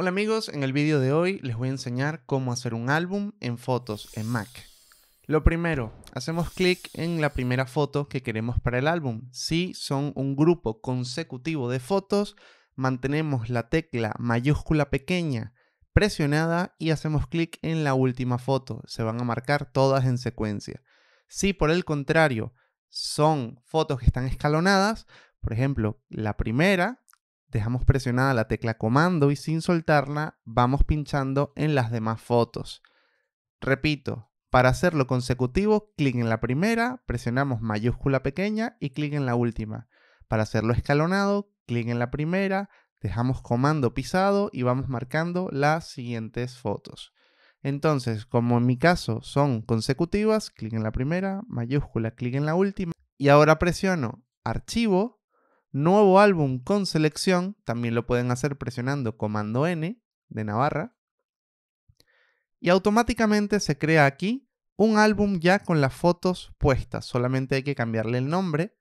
Hola amigos, en el vídeo de hoy les voy a enseñar cómo hacer un álbum en fotos en Mac. Lo primero, hacemos clic en la primera foto que queremos para el álbum. Si son un grupo consecutivo de fotos, mantenemos la tecla mayúscula pequeña presionada y hacemos clic en la última foto. Se van a marcar todas en secuencia. Si por el contrario son fotos que están escalonadas, por ejemplo, la primera, dejamos presionada la tecla comando y sin soltarla vamos pinchando en las demás fotos. Repito, para hacerlo consecutivo, clic en la primera, presionamos mayúscula pequeña y clic en la última. Para hacerlo escalonado, clic en la primera, dejamos comando pisado y vamos marcando las siguientes fotos. Entonces, como en mi caso son consecutivas, clic en la primera, mayúscula, clic en la última y ahora presiono archivo Nuevo álbum con selección, también lo pueden hacer presionando Comando N de Navarra. Y automáticamente se crea aquí un álbum ya con las fotos puestas, solamente hay que cambiarle el nombre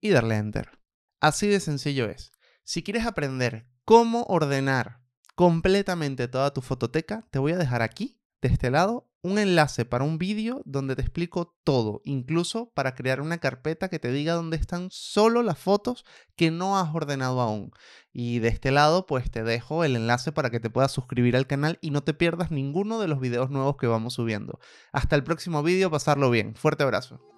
y darle Enter. Así de sencillo es. Si quieres aprender cómo ordenar completamente toda tu fototeca, te voy a dejar aquí, de este lado, un enlace para un vídeo donde te explico todo, incluso para crear una carpeta que te diga dónde están solo las fotos que no has ordenado aún. Y de este lado, pues te dejo el enlace para que te puedas suscribir al canal y no te pierdas ninguno de los videos nuevos que vamos subiendo. Hasta el próximo vídeo, pasarlo bien. Fuerte abrazo.